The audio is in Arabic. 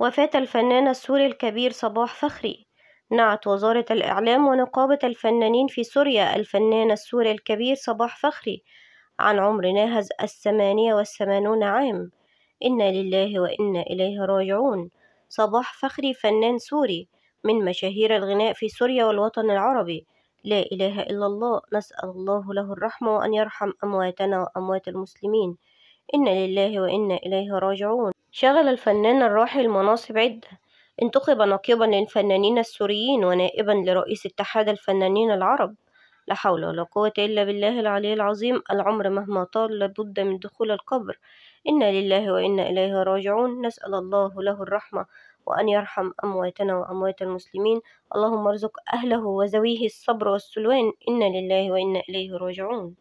وفاة الفنان السوري الكبير صباح فخري نعت وزارة الإعلام ونقابة الفنانين في سوريا الفنان السوري الكبير صباح فخري عن عمر ناهز الثمانية والثمانون عام إنا لله وإنا إليه راجعون صباح فخري فنان سوري من مشاهير الغناء في سوريا والوطن العربي لا إله إلا الله نسأل الله له الرحمة وأن يرحم أمواتنا وأموات المسلمين إنا لله وإنا إليه راجعون شغل الفنان الراحل مناصب عدة انتخب نقيبا للفنانين السوريين ونائبا لرئيس اتحاد الفنانين العرب لا حول ولا قوة إلا بالله العلي العظيم العمر مهما طال لابد من دخول القبر إنا لله وإنا إليه راجعون نسأل الله له الرحمة وأن يرحم أمواتنا وأموات المسلمين اللهم ارزق أهله وزويه الصبر والسلوان إنا لله وإنا إليه راجعون